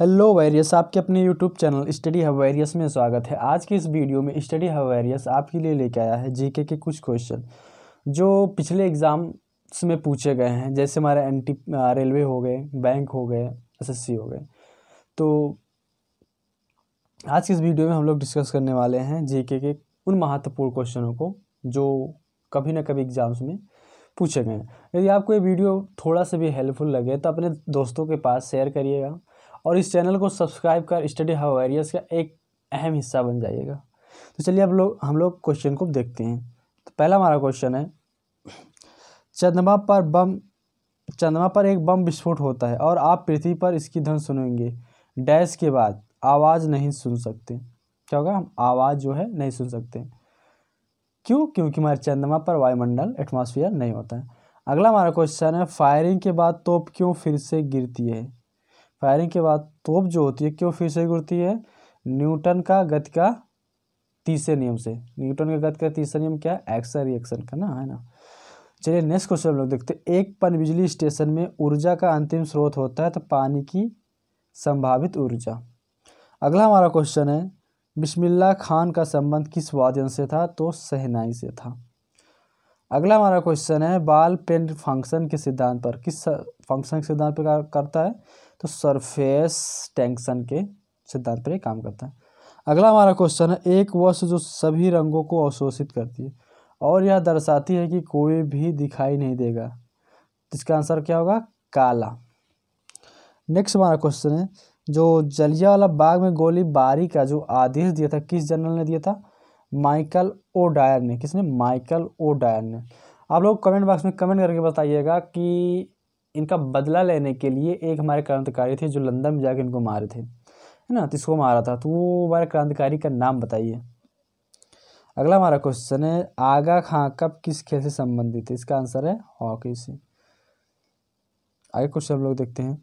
Hello various आपके अपने YouTube channel study hub various में स्वागत है आज की इस वीडियो में स्टडी हब वेरियस आपके लिए लेके आया है जीके के कुछ क्वेश्चन जो पिछले एग्ज़ाम्स में पूछे गए हैं जैसे हमारे एन टी रेलवे हो गए बैंक हो गए एसएससी हो गए तो आज की इस वीडियो में हम लोग डिस्कस करने वाले हैं जे के उन महत्वपूर्ण क्वेश्चनों को जो कभी ना कभी एग्ज़ाम्स में पूछे गए हैं यदि आपको ये वीडियो थोड़ा सा भी हेल्पफुल लगे तो अपने दोस्तों के पास शेयर करिएगा और इस चैनल को सब्सक्राइब कर स्टडी हवारियस का एक अहम हिस्सा बन जाइएगा तो चलिए अब लोग हम लोग क्वेश्चन को देखते हैं तो पहला हमारा क्वेश्चन है चंद्रमा पर बम चंद्रमा पर एक बम विस्फोट होता है और आप पृथ्वी पर इसकी धन सुनेंगे डैश के बाद आवाज़ नहीं सुन सकते क्या होगा हम आवाज़ जो है नहीं सुन सकते क्यों क्योंकि हमारे चंद्रमा पर वायुमंडल एटमॉस्फेयर नहीं होता है अगला हमारा क्वेश्चन है फायरिंग के बाद तोप क्यों फिर से गिरती है फायरिंग के बाद तोप जो होती है क्यों फिर से गुड़ती है न्यूटन का गति का तीसरे नियम से न्यूटन का गति का तीसरा नियम क्या है एक्शन रिएक्शन का ना है ना चलिए नेक्स्ट क्वेश्चन हम लोग देखते हैं एक पनबिजली स्टेशन में ऊर्जा का अंतिम स्रोत होता है तो पानी की संभावित ऊर्जा अगला हमारा क्वेश्चन है बिस्मिल्ला खान का संबंध किस वाद्य से था तो सहनाई से था अगला हमारा क्वेश्चन है बाल पेन फंक्शन के सिद्धांत पर किस फंक्शन के सिद्धांत पर करता है तो सरफेस टेंशन के सिद्धांत पर काम करता है अगला हमारा क्वेश्चन है एक वस्तु जो सभी रंगों को अवशोषित करती है और यह दर्शाती है कि कोई भी दिखाई नहीं देगा इसका आंसर क्या होगा काला नेक्स्ट हमारा क्वेश्चन है जो जलिया वाला बाग में गोली बारी का जो आदेश दिया था किस जनरल ने दिया था माइकल ओ डायर ने किसने माइकल ओ डायर ने आप लोग कमेंट बॉक्स में कमेंट करके बताइएगा कि इनका बदला लेने के लिए एक हमारे क्रांतिकारी थे जो लंदन में जाकर इनको मारे थे है ना तो इसको मारा था तो वो हमारे क्रांतिकारी का नाम बताइए अगला हमारा क्वेश्चन है आगा खां कब किस खेल से संबंधित है इसका आंसर है हॉकी से आगे क्वेश्चन हम लोग देखते हैं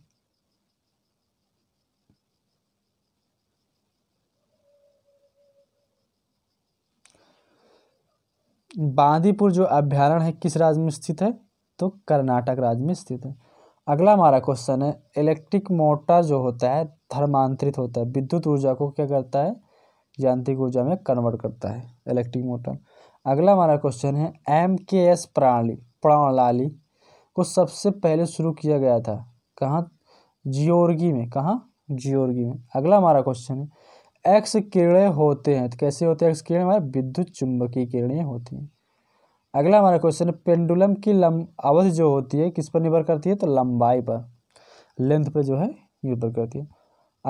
बांदीपुर जो अभ्यारण्य है किस राज्य में स्थित है तो कर्नाटक राज्य में स्थित है अगला हमारा क्वेश्चन है इलेक्ट्रिक मोटर जो होता है धर्मांतरित होता है विद्युत ऊर्जा को क्या करता है यांत्रिक ऊर्जा में कन्वर्ट करता है इलेक्ट्रिक मोटर अगला हमारा क्वेश्चन है एम के एस प्रणाली प्रणाली को सबसे पहले शुरू किया गया था कहाँ जियोर्गी में कहाँ जियोर्गी में अगला हमारा क्वेश्चन है एक्स किरणें होते हैं तो कैसे होते हैं एक्स किरण हमारे विद्युत चुंबकीय किरणें होती हैं अगला हमारा क्वेश्चन है पेंडुलम की लंब अवधि जो होती है किस पर निर्भर करती है तो लंबाई पर लेंथ पर जो है निर्भर करती है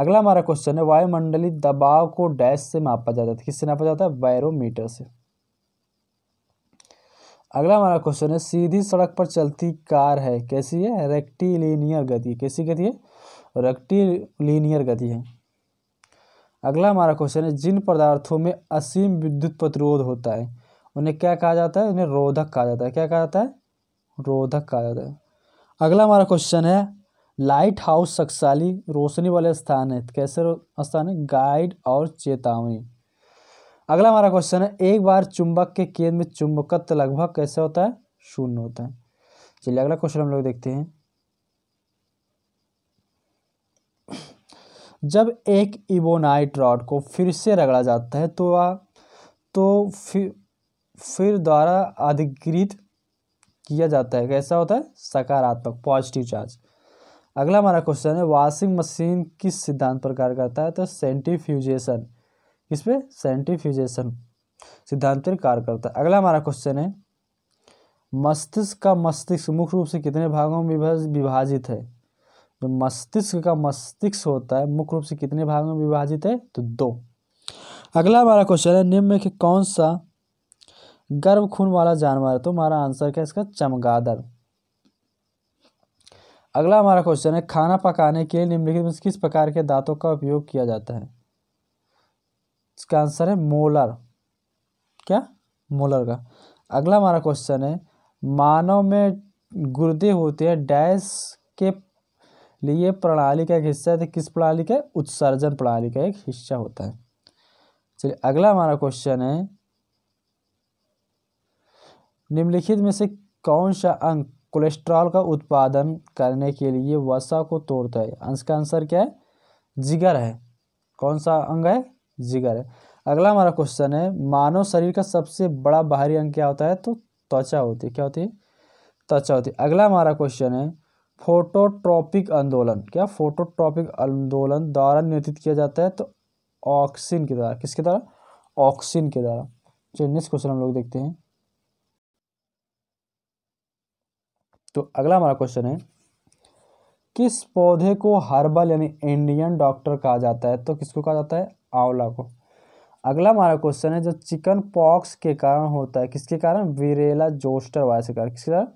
अगला हमारा क्वेश्चन है वायुमंडलीय दबाव को डैश से मापा जाता है तो किससे नापा जाता है बैरोमीटर से अगला हमारा क्वेश्चन है सीधी सड़क पर चलती कार है कैसी है रेक्टीलिनियर गति कैसी गति है रेक्टीलिनियर गति है अगला हमारा क्वेश्चन है जिन पदार्थों में असीम विद्युत प्रतिरोध होता है उन्हें क्या कहा जाता है उन्हें रोधक कहा जाता है क्या कहा जाता है रोधक कहा जाता है अगला हमारा क्वेश्चन है लाइट हाउस शक्शाली रोशनी वाले स्थान है कैसे स्थान है गाइड और चेतावनी अगला हमारा क्वेश्चन है एक बार चुंबक के केंद्र में चुंबकत्व लगभग कैसे होता है शून्य होता है चलिए अगला क्वेश्चन हम लोग देखते हैं जब एक इबोनाइट रॉड को फिर से रगड़ा जाता है तो वह तो फिर फिर द्वारा अधिकृत किया जाता है कैसा होता है सकारात्मक पॉजिटिव चार्ज अगला हमारा क्वेश्चन है वॉशिंग मशीन किस सिद्धांत पर कार्य करता है तो सेंटिफ्यूजेशन किस पे सेंटिफ्यूजेशन सिद्धांत पर कार्य करता है अगला हमारा क्वेश्चन है मस्तिष्क का मस्तिष्क मुख्य रूप से कितने भागों में विभाजित है जो तो मस्तिष्क का मस्तिष्क होता है मुख्य रूप से कितने भाग में विभाजित है तो दो अगला हमारा क्वेश्चन है निम्न में कि कौन सा गर्भ खून वाला जानवर है तो हमारा आंसर क्या इसका चमगादड़ अगला हमारा क्वेश्चन है खाना पकाने के लिए निम्नलिखित में किस प्रकार के दांतों का उपयोग किया जाता है इसका आंसर है मोलर क्या मोलर का अगला हमारा क्वेश्चन है मानव में गुर्दे होते हैं डैश के लिए प्रणाली का एक हिस्सा है तो किस प्रणाली का उत्सर्जन प्रणाली का एक हिस्सा होता है चलिए अगला हमारा क्वेश्चन है निम्नलिखित में से कौन सा अंग कोलेस्ट्रॉल का उत्पादन करने के लिए वसा को तोड़ता है अंश का आंसर क्या है जिगर है कौन सा अंग है जिगर है अगला हमारा क्वेश्चन है मानव शरीर का सबसे बड़ा बाहरी अंग क्या होता है तो त्वचा होती है क्या होती है त्वचा होती है अगला हमारा क्वेश्चन है फोटोट्रॉपिक आंदोलन क्या फोटोट्रॉपिक आंदोलन द्वारा नियंत्रित किया जाता है तो ऑक्सीन के द्वारा किसके द्वारा ऑक्सीन के द्वारा चलिए नेक्स्ट क्वेश्चन हम लोग देखते हैं तो अगला हमारा क्वेश्चन है किस पौधे को हर्बल यानी इंडियन डॉक्टर कहा जाता है तो किसको कहा जाता है आंवला को अगला हमारा क्वेश्चन है जो चिकन पॉक्स के कारण होता है किसके कारण वीरेला जोस्टर वायरस के कारण किसके कारण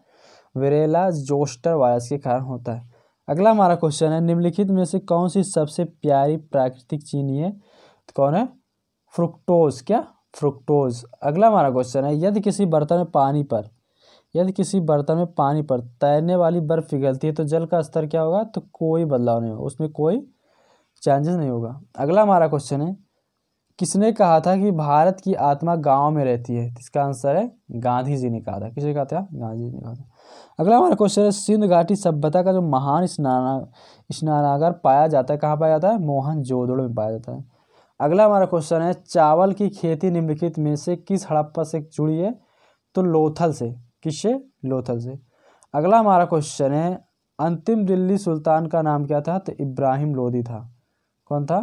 वेरेला जोस्टर वायरस के कारण होता है अगला हमारा क्वेश्चन है निम्नलिखित में से कौन सी सबसे प्यारी प्राकृतिक चीनी है तो कौन है फ्रुक्टोज क्या फ्रुक्टोज अगला हमारा क्वेश्चन है यदि किसी बर्तन में पानी पर यदि किसी बर्तन में पानी पर तैरने वाली बर्फ़ पिघलती है तो जल का स्तर क्या होगा तो कोई बदलाव नहीं होगा उसमें कोई चेंजेस नहीं होगा अगला हमारा क्वेश्चन है किसने कहा था कि भारत की आत्मा गांव में रहती है तो इसका आंसर है गांधी जी ने कहा था किसने कहा था गांधी जी ने कहा था अगला हमारा क्वेश्चन है सिंध घाटी सभ्यता का जो महान स्नाना स्नानागार पाया जाता है कहाँ पाया जाता है मोहन जोदड़ में पाया जाता है अगला हमारा क्वेश्चन है चावल की खेती निम्नलिखित में से किस हड़प्पा से जुड़ी है तो लोथल से किससे लोथल से अगला हमारा क्वेश्चन है अंतिम दिल्ली सुल्तान का नाम क्या था तो इब्राहिम लोधी था कौन था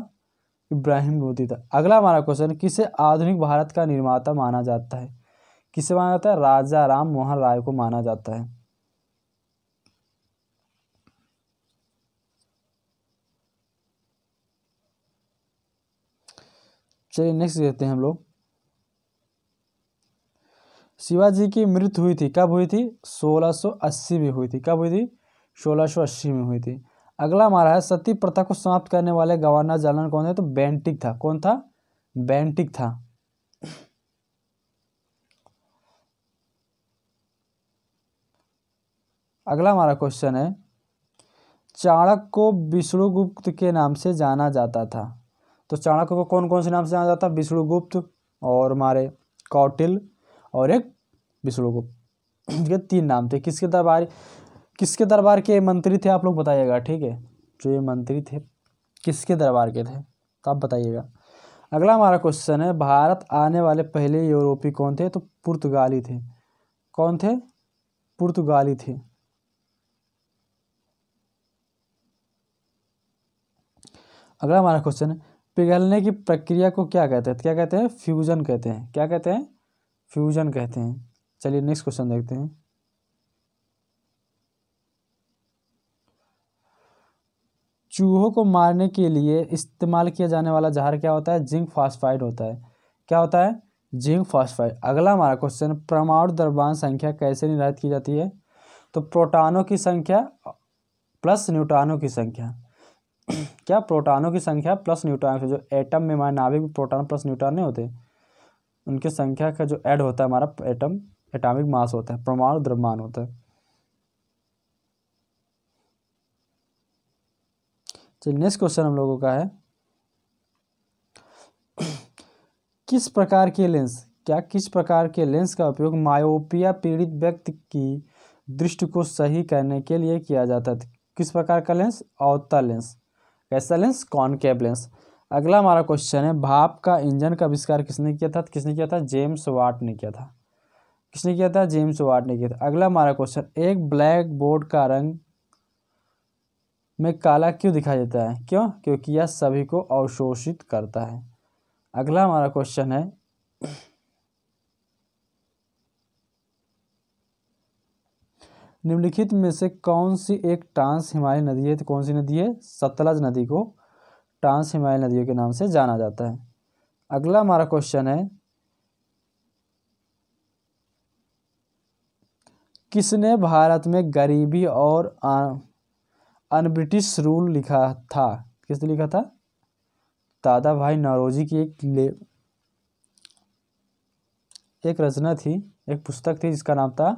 इब्राहिम लोधी था अगला हमारा क्वेश्चन किसे आधुनिक भारत का निर्माता माना जाता है किसे माना जाता है राजा राम मोहन राय को माना जाता है चलिए नेक्स्ट देखते हैं हम लोग शिवाजी की मृत्यु हुई थी कब हुई थी 1680 में हुई थी कब हुई थी 1680 में हुई थी अगला हमारा है सती प्रथा को समाप्त करने वाले गवर्नर जनरल कौन थे तो बैंटिक था कौन था बैंटिक था अगला हमारा क्वेश्चन है चाणक को विष्णुगुप्त के नाम से जाना जाता था तो चाणक्य को कौन कौन से नाम से जाना जाता विष्णुगुप्त और हमारे कौटिल और एक विष्णुगुप्त ये तीन नाम थे किसके दरबार किसके दरबार के मंत्री थे आप लोग बताइएगा ठीक है जो ये मंत्री थे किसके दरबार के थे तो आप बताइएगा अगला हमारा क्वेश्चन है भारत आने वाले पहले यूरोपी कौन थे तो पुर्तगाली थे कौन थे पुर्तगाली थे अगला हमारा क्वेश्चन है पिघलने की प्रक्रिया को क्या कहते हैं तो क्या कहते हैं फ्यूजन कहते हैं क्या कहते हैं फ्यूजन कहते हैं चलिए नेक्स्ट क्वेश्चन देखते हैं चूहों को मारने के लिए इस्तेमाल किया जाने वाला जहर क्या होता है जिंक फास्फाइड होता है क्या होता है जिंक फास्फाइड अगला हमारा क्वेश्चन परमाणु द्रव्यमान संख्या कैसे निर्धारित की जाती है तो प्रोटानों की संख्या प्लस न्यूट्रॉनों की संख्या क्या प्रोटॉनों की संख्या प्लस न्यूट्रॉन से जो एटम में हमारे नाभिक में प्रोटॉन प्लस न्यूट्रॉन नहीं होते उनकी संख्या का जो ऐड होता है हमारा एटम एटॉमिक मास होता है परमाणु द्रव्यमान होता है चलिए नेक्स्ट क्वेश्चन हम लोगों का है किस प्रकार के लेंस क्या किस प्रकार के लेंस का उपयोग मायोपिया पीड़ित व्यक्ति की दृष्टि को सही करने के लिए किया जाता है किस प्रकार का लेंस अवता लेंस कैसा लेंस कॉनकेव लेंस अगला हमारा क्वेश्चन है भाप का इंजन का आविष्कार किसने किया था किसने किया था जेम्स वाट ने किया था किसने किया था जेम्स वाट ने किया था अगला हमारा क्वेश्चन एक ब्लैक बोर्ड का रंग में काला क्यों दिखाई देता है क्यों क्योंकि यह सभी को अवशोषित करता है अगला हमारा क्वेश्चन है निम्नलिखित में से कौन सी एक ट्रांस हिमालय नदी है तो कौन सी नदी है सतलज नदी को ट्रांस हिमालय नदियों के नाम से जाना जाता है अगला हमारा क्वेश्चन है किसने भारत में गरीबी और अनब्रिटिश रूल लिखा था किसने लिखा था दादा भाई नरोजी की एक ले एक रचना थी एक पुस्तक थी जिसका नाम था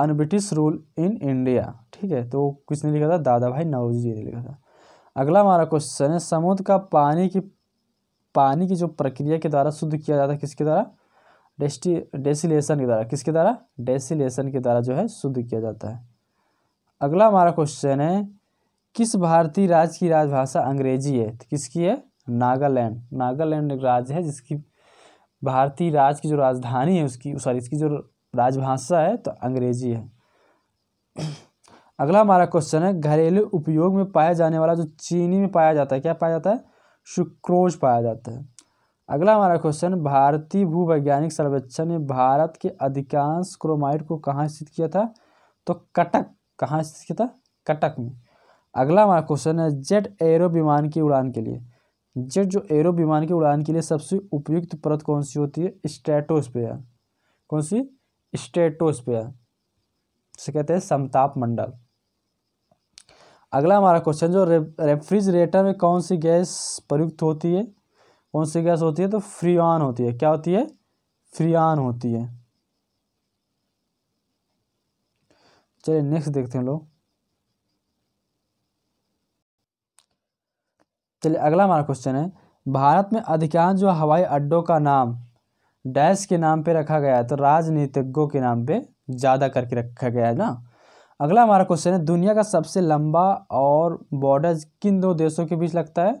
अन ब्रिटिश रूल इन इंडिया ठीक है तो किसने लिखा था दादा भाई नौरोजी जी ने लिखा था अगला हमारा क्वेश्चन है समुद्र का पानी की पानी की जो प्रक्रिया के द्वारा शुद्ध किया जाता है किसके द्वारा डेस्टी डेसिलेशन के द्वारा किसके द्वारा डेसिलेशन के द्वारा जो है शुद्ध किया जाता है अगला हमारा क्वेश्चन है किस भारतीय राज्य की राजभाषा अंग्रेजी है तो किसकी है नागालैंड नागालैंड एक राज्य है जिसकी भारतीय राज्य की जो राजधानी है उसकी सॉरी इसकी जो राजभाषा है तो अंग्रेजी है अगला हमारा क्वेश्चन है घरेलू उपयोग में पाया जाने वाला जो चीनी में पाया जाता है क्या पाया जाता है सुक्रोज पाया जाता है अगला हमारा क्वेश्चन भारतीय भूवैज्ञानिक सर्वेक्षण ने भारत के अधिकांश क्रोमाइट को कहाँ स्थित किया था तो कटक कहाँ स्थित किया था कटक में अगला हमारा क्वेश्चन है जेट एरो विमान की उड़ान के लिए जेट जो एरो विमान की उड़ान के लिए सबसे उपयुक्त परत कौन सी होती है स्टेटोस्पेयर कौन सी स्टेटोस्पियर इसे कहते हैं समताप मंडल अगला हमारा क्वेश्चन जो रेफ्रिजरेटर में कौन सी गैस प्रयुक्त होती है कौन सी गैस होती है तो फ्रियान होती है क्या होती है फ्रियान होती है चलिए नेक्स्ट देखते हैं लोग चलिए अगला हमारा क्वेश्चन है भारत में अधिकांश जो हवाई अड्डों का नाम डैश के नाम पे रखा गया है तो राजनीतिज्ञों के नाम पे ज़्यादा करके रखा गया है ना अगला हमारा क्वेश्चन है दुनिया का सबसे लंबा और बॉर्डर किन दो देशों के बीच लगता है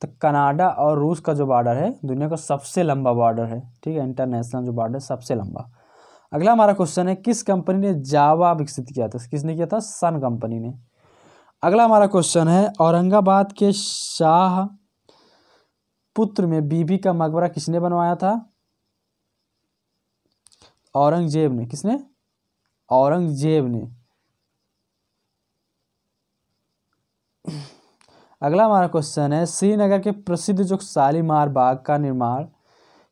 तो कनाडा और रूस का जो बॉर्डर है दुनिया का सबसे लंबा बॉर्डर है ठीक है इंटरनेशनल जो बॉर्डर सबसे लंबा अगला हमारा क्वेश्चन है किस कंपनी ने जावा विकसित किया था किसने किया था सन कंपनी ने अगला हमारा क्वेश्चन है औरंगाबाद के शाह पुत्र में बीबी का मकबरा किसने बनवाया था औरंगजेब ने किसने औरंगजेब ने अगला हमारा क्वेश्चन है श्रीनगर के प्रसिद्ध जो शालीमार बाग का निर्माण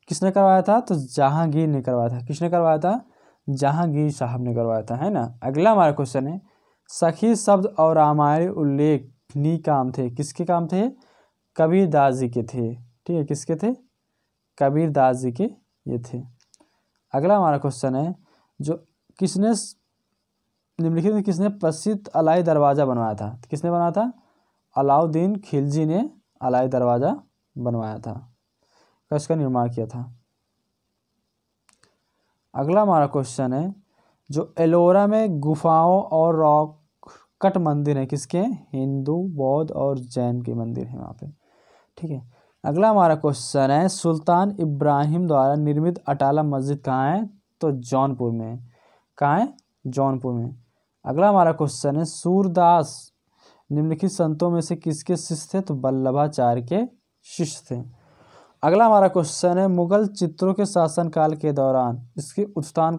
किसने करवाया था तो जहांगीर ने करवाया था किसने करवाया था जहांगीर साहब ने करवाया था है ना अगला हमारा क्वेश्चन है सखी शब्द और रामायण उल्लेखनी काम थे किसके काम थे कबीरदास जी के थे ठीक है किसके थे कबीरदास जी के ये थे अगला हमारा क्वेश्चन है जो किसने निम्नलिखित में किसने प्रसिद्ध अलाई दरवाज़ा बनवाया था तो किसने बनाया था अलाउद्दीन खिलजी ने अलाई दरवाज़ा बनवाया था उसका निर्माण किया था अगला हमारा क्वेश्चन है जो एलोरा में गुफाओं और रॉक कट मंदिर है किसके हिंदू बौद्ध और जैन के मंदिर हैं वहाँ पे ठीक है अगला हमारा क्वेश्चन है सुल्तान इब्राहिम द्वारा निर्मित अटाला मस्जिद कहाँ है तो जौनपुर में कहाँ है जौनपुर में अगला हमारा क्वेश्चन है सूरदास निम्नलिखित संतों में से किसके शिष्य थे तो बल्लभाचार्य के शिष्य थे अगला हमारा क्वेश्चन है मुगल चित्रों के शासनकाल के दौरान इसके उत्थान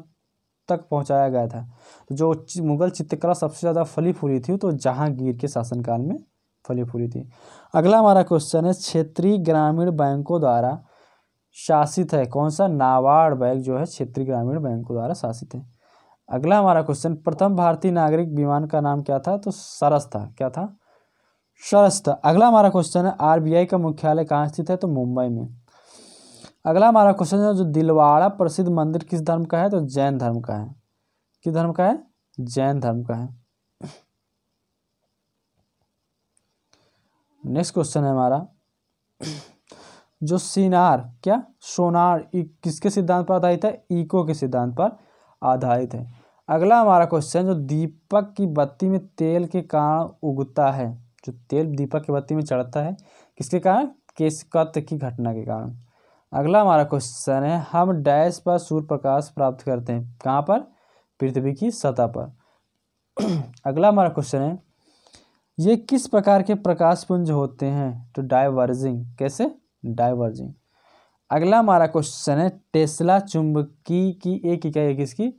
तक पहुंचाया गया था तो जो मुगल चित्रकला सबसे ज़्यादा फली फूली थी तो जहांगीर के शासनकाल में फली फूली थी अगला हमारा क्वेश्चन है क्षेत्रीय ग्रामीण बैंकों द्वारा शासित है कौन सा नाबार्ड बैंक जो है क्षेत्रीय ग्रामीण बैंकों द्वारा शासित है अगला हमारा क्वेश्चन प्रथम भारतीय नागरिक विमान का नाम क्या था तो सरस था क्या था सरस था अगला हमारा क्वेश्चन है आरबीआई का मुख्यालय कहाँ स्थित है तो मुंबई में अगला हमारा क्वेश्चन है जो दिलवाड़ा प्रसिद्ध मंदिर किस धर्म का है तो जैन धर्म का है किस धर्म का है जैन धर्म का है नेक्स्ट क्वेश्चन है हमारा जो सीनार क्या सोनार किसके सिद्धांत पर आधारित है इको के सिद्धांत पर आधारित है अगला हमारा क्वेश्चन जो दीपक की बत्ती में तेल के कारण उगता है जो तेल दीपक की बत्ती में चढ़ता है किसके कारण केस की घटना के कारण अगला हमारा क्वेश्चन है हम डैश पर सूर्य प्रकाश प्राप्त करते हैं कहाँ पर पृथ्वी की सतह पर अगला हमारा क्वेश्चन है ये किस प्रकार के प्रकाश पुंज होते हैं तो डाइवर्जिंग कैसे डाइवर्जिंग अगला हमारा क्वेश्चन है टेस्ला चुंबकी की एक इकाई है किसकी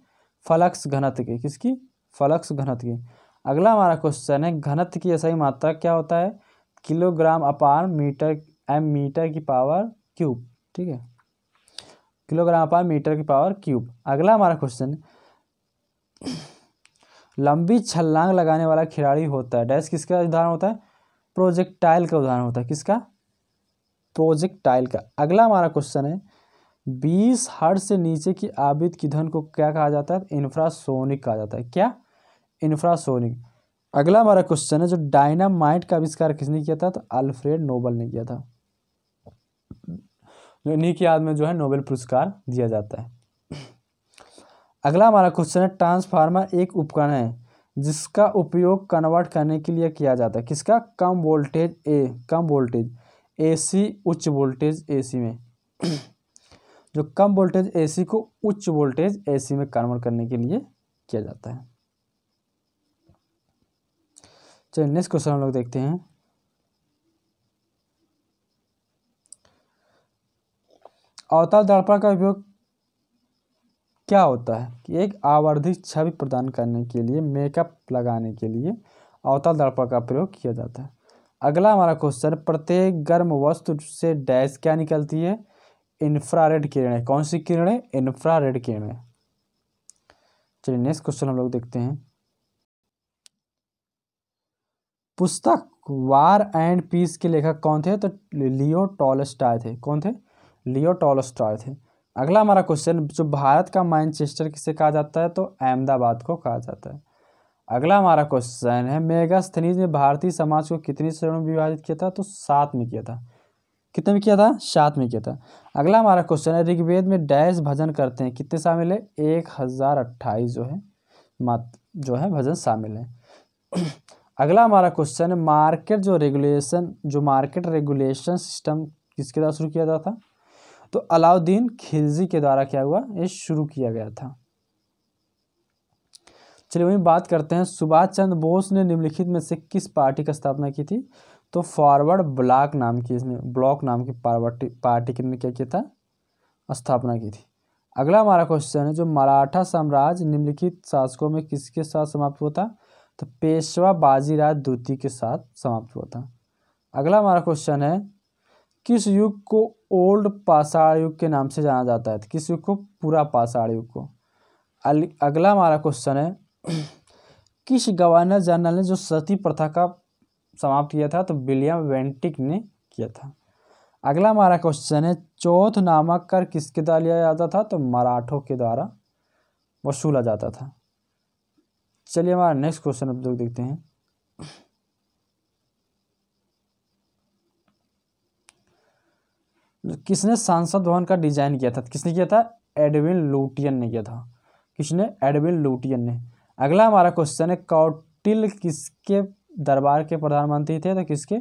फलक्स घनत्व की किसकी फलक्स घनत्व की अगला हमारा क्वेश्चन है घनत्व की सही मात्रा क्या होता है किलोग्राम अपार मीटर एम मीटर की पावर क्यूब ठीक है किलोग्राम अपार मीटर की पावर क्यूब अगला हमारा क्वेश्चन लंबी छलांग लगाने वाला खिलाड़ी होता है डैश किसका उदाहरण होता है प्रोजेक्टाइल का उदाहरण होता है किसका प्रोजेक्टाइल का अगला हमारा क्वेश्चन है बीस हर्ट से नीचे की आबिद की धन को क्या कहा जाता है इंफ्रासोनिक कहा जाता है क्या इंफ्रासोनिक अगला हमारा क्वेश्चन है जो डायनामाइट का आविष्कार किसने किया था तो अल्फ्रेड नोबल ने किया था इन्हीं की याद में जो है नोबेल पुरस्कार दिया जाता है अगला हमारा क्वेश्चन है ट्रांसफार्मर एक उपकरण है जिसका उपयोग कन्वर्ट करने के लिए किया जाता है किसका कम वोल्टेज ए कम वोल्टेज एसी उच्च वोल्टेज एसी में जो कम वोल्टेज एसी को उच्च वोल्टेज एसी में कन्वर्ट करने के लिए किया जाता है चलिए नेक्स्ट क्वेश्चन हम लोग देखते हैं अवतल दर्पण का उपयोग क्या होता है कि एक आवर्धित छवि प्रदान करने के लिए मेकअप लगाने के लिए अवतल दर्पण का प्रयोग किया जाता है अगला हमारा क्वेश्चन प्रत्येक गर्म वस्तु से डैश क्या निकलती है इन्फ्रारेड किरणें कौन सी किरणें इन्फ्रारेड किरणें चलिए नेक्स्ट क्वेश्चन हम लोग देखते हैं पुस्तक वार एंड पीस के लेखक कौन थे तो लियो टॉलस्टाय थे कौन थे लियो टॉलस्टाय थे अगला हमारा क्वेश्चन जो भारत का मैनचेस्टर किसे कहा जाता है तो अहमदाबाद को कहा जाता है अगला हमारा क्वेश्चन है मेगास्थनीज ने भारतीय समाज को कितनी श्रेणियों में विभाजित किया था तो सात में किया था कितने में किया था सात में किया था अगला हमारा क्वेश्चन है ऋग्वेद में डैश भजन करते हैं कितने शामिल है एक हज़ार अट्ठाईस जो है मात जो है भजन शामिल है अगला हमारा क्वेश्चन है मार्केट जो रेगुलेशन जो मार्केट रेगुलेशन सिस्टम किसके द्वारा शुरू किया जाता था तो अलाउद्दीन खिलजी के द्वारा क्या हुआ ये शुरू किया गया था चलिए वहीं बात करते हैं सुभाष चंद्र बोस ने निम्नलिखित में से किस पार्टी का स्थापना की थी तो फॉरवर्ड ब्लॉक नाम की इसने ब्लॉक नाम की पार्टी पार्टी क्या किया था स्थापना की थी अगला हमारा क्वेश्चन है जो मराठा साम्राज्य निम्नलिखित शासकों में किसके साथ समाप्त हुआ था तो पेशवा बाजीराज द्वितीय के साथ समाप्त हुआ था अगला हमारा क्वेश्चन है किस युग को ओल्ड पाषाण युग के नाम से जाना जाता है किस युग को पूरा पाषाण युग को अगला हमारा क्वेश्चन है किस गवर्नर जनरल ने जो सती प्रथा का समाप्त किया था तो विलियम वेंटिक ने किया था अगला हमारा क्वेश्चन है चौथ नामक कर किसके द्वारा लिया जाता था तो मराठों के द्वारा वसूला जाता था चलिए हमारा नेक्स्ट क्वेश्चन अब देखते हैं किसने सांसद भवन का डिजाइन किया था किसने किया था एडविन लूटियन ने किया था किसने एडविन लूटियन ने अगला हमारा क्वेश्चन है कौटिल किसके दरबार के प्रधानमंत्री थे तो किसके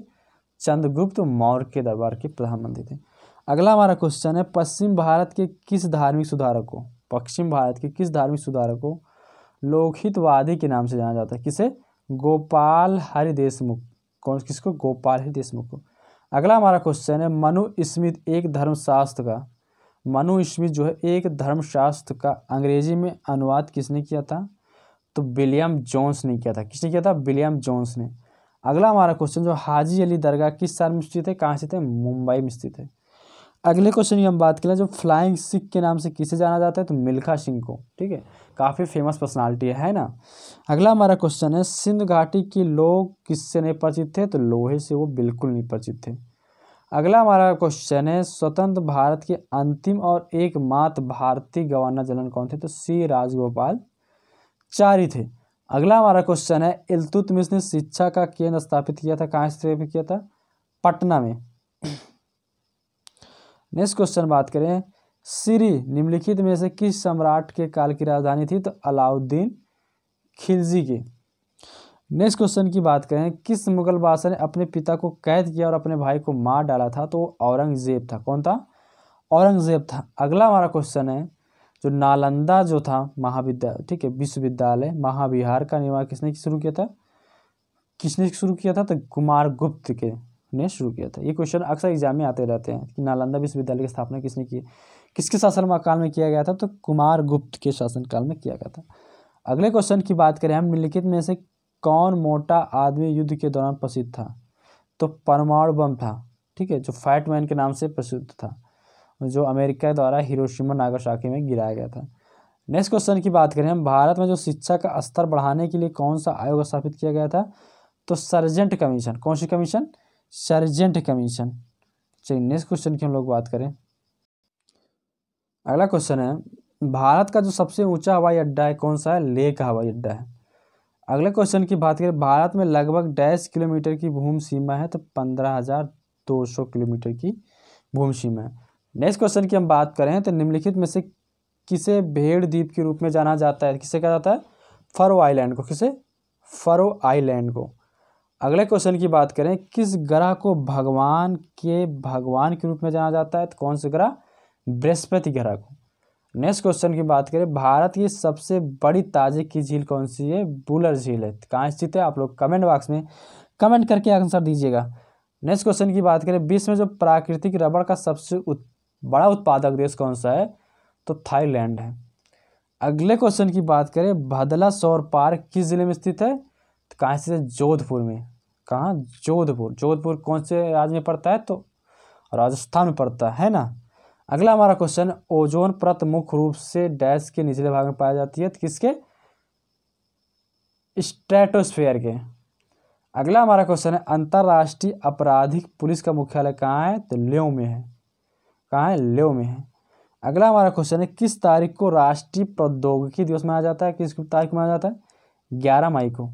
चंद्रगुप्त मौर्य के दरबार के प्रधानमंत्री थे अगला हमारा क्वेश्चन है पश्चिम भारत के किस धार्मिक सुधारक को पश्चिम भारत के किस धार्मिक सुधारक को लोकहितवादी के नाम से जाना जाता है किसे गोपाल हरि देशमुख कौन किसको गोपाल हरि देशमुख को अगला हमारा क्वेश्चन है मनु स्मित एक धर्मशास्त्र का मनु स्मिथ जो है एक धर्मशास्त्र का अंग्रेजी में अनुवाद किसने किया था तो विलियम जोन्स ने किया था किसने किया था विलियम जोन्स ने अगला हमारा क्वेश्चन जो हाजी अली दरगाह किस साल में स्थित है कहाँ स्थित है मुंबई में स्थित है अगले क्वेश्चन की हम बात करें जो फ्लाइंग सिख के नाम से किसे जाना जाता है तो मिल्खा सिंह को ठीक है काफ़ी फेमस पर्सनालिटी है, ना अगला हमारा क्वेश्चन है सिंध घाटी के लोग किससे नहीं परिचित थे तो लोहे से वो बिल्कुल नहीं परिचित थे अगला हमारा क्वेश्चन है स्वतंत्र भारत के अंतिम और एकमात्र भारतीय गवर्नर जनरल कौन थे तो सी राजगोपाल चारी थे अगला हमारा क्वेश्चन है इलतुतमिश ने शिक्षा का केंद्र स्थापित किया था कहाँ स्थापित किया था पटना में नेक्स्ट क्वेश्चन बात करें सिरी निम्नलिखित में से किस सम्राट के काल की राजधानी थी तो अलाउद्दीन खिलजी की नेक्स्ट क्वेश्चन की बात करें किस मुगल बादशाह ने अपने पिता को कैद किया और अपने भाई को मार डाला था तो औरंगजेब था कौन था औरंगजेब था अगला हमारा क्वेश्चन है जो नालंदा जो था महाविद्यालय ठीक है विश्वविद्यालय महाविहार का निर्माण किसने शुरू किया था किसने शुरू किया था तो कुमार गुप्त के ने शुरू किया था ये क्वेश्चन अक्सर एग्जाम में आते रहते हैं कि नालंदा विश्वविद्यालय की स्थापना किसने की किसके शासनकाल में किया गया था तो कुमार गुप्त के शासनकाल में किया गया था अगले क्वेश्चन की बात करें हम निम्नलिखित में से कौन मोटा आदमी युद्ध के दौरान प्रसिद्ध था तो परमाणु बम था ठीक है जो फैट मैन के नाम से प्रसिद्ध था जो अमेरिका द्वारा हिरोशिमा नागासाकी में गिराया गया था नेक्स्ट क्वेश्चन की बात करें हम भारत में जो शिक्षा का स्तर बढ़ाने के लिए कौन सा आयोग स्थापित किया गया था तो सर्जेंट कमीशन कौन सी कमीशन सर्जेंट कमीशन चलिए नेक्स्ट क्वेश्चन की हम लोग बात करें अगला क्वेश्चन है भारत का जो सबसे ऊंचा हवाई अड्डा है कौन सा है ले का हवाई अड्डा है अगले क्वेश्चन की बात करें भारत में लगभग डैश किलोमीटर की भूमि सीमा है तो पंद्रह हज़ार दो सौ किलोमीटर की भूमि सीमा है नेक्स्ट क्वेश्चन की हम बात करें तो निम्नलिखित में से किसे भेड़ द्वीप के रूप में जाना जाता है किसे कहा जाता है फरो आइलैंड को किसे फरो आइलैंड को अगले क्वेश्चन की बात करें किस ग्रह को भगवान के भगवान के रूप में जाना जाता है तो कौन सा ग्रह बृहस्पति ग्रह को नेक्स्ट क्वेश्चन की बात करें भारत की सबसे बड़ी ताजे की झील कौन सी है बुलर झील है कहाँ स्थित है आप लोग कमेंट बॉक्स में कमेंट करके आंसर दीजिएगा नेक्स्ट क्वेश्चन की बात करें विश्व में जो प्राकृतिक रबड़ का सबसे उत, बड़ा उत्पादक देश कौन सा है तो थाईलैंड है अगले क्वेश्चन की बात करें भदला सौर पार्क किस जिले में स्थित है तो कहाँ स्थित है जोधपुर में कहाँ जोधपुर जोधपुर कौन से राज्य में पड़ता है तो राजस्थान में पड़ता है ना अगला हमारा क्वेश्चन ओजोन परत मुख्य रूप से डैश के निचले भाग में पाई जाती है तो किसके स्ट्रेटोस्फेयर के अगला हमारा क्वेश्चन है अंतर्राष्ट्रीय आपराधिक पुलिस का मुख्यालय कहाँ है तो लेव में है कहाँ है लेव में है अगला हमारा क्वेश्चन है किस तारीख को राष्ट्रीय प्रौद्योगिकी दिवस मनाया जाता है किस तारीख को मनाया जाता है ग्यारह मई को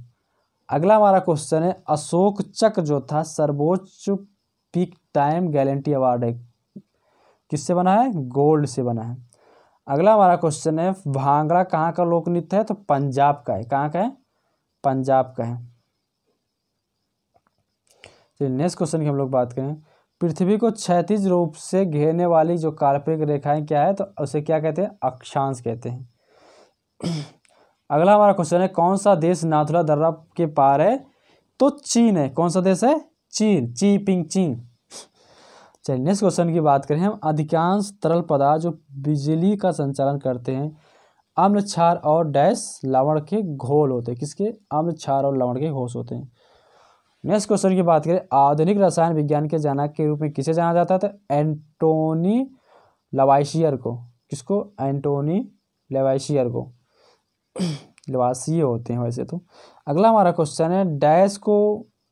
अगला हमारा क्वेश्चन है अशोक चक्र जो था सर्वोच्च पीक टाइम गारंटी अवार्ड है किससे बना है गोल्ड से बना है अगला हमारा क्वेश्चन है भांगड़ा कहाँ का लोक नृत्य है तो पंजाब का है कहाँ का है पंजाब का है चलिए नेक्स्ट क्वेश्चन की हम लोग बात करें पृथ्वी को क्षैतिज रूप से घेरने वाली जो काल्पनिक रेखाएं क्या है तो उसे क्या कहते हैं अक्षांश कहते हैं अगला हमारा क्वेश्चन है कौन सा देश नाथुला दर्रा के पार है तो चीन है कौन सा देश है चीन ची पिंग चीन चलिए नेक्स्ट क्वेश्चन की बात करें हम अधिकांश तरल पदार्थ जो बिजली का संचालन करते हैं अम्ल छार और डैश लवण के घोल होते हैं किसके अम्ल छार और लवण के घोष होते हैं नेक्स्ट क्वेश्चन की बात करें आधुनिक रसायन विज्ञान के जनक के रूप में किसे जाना जाता है तो एंटोनी लवाइशियर को किसको एंटोनी लेवाइशियर को लिबासीय होते हैं वैसे तो अगला हमारा क्वेश्चन है डैश को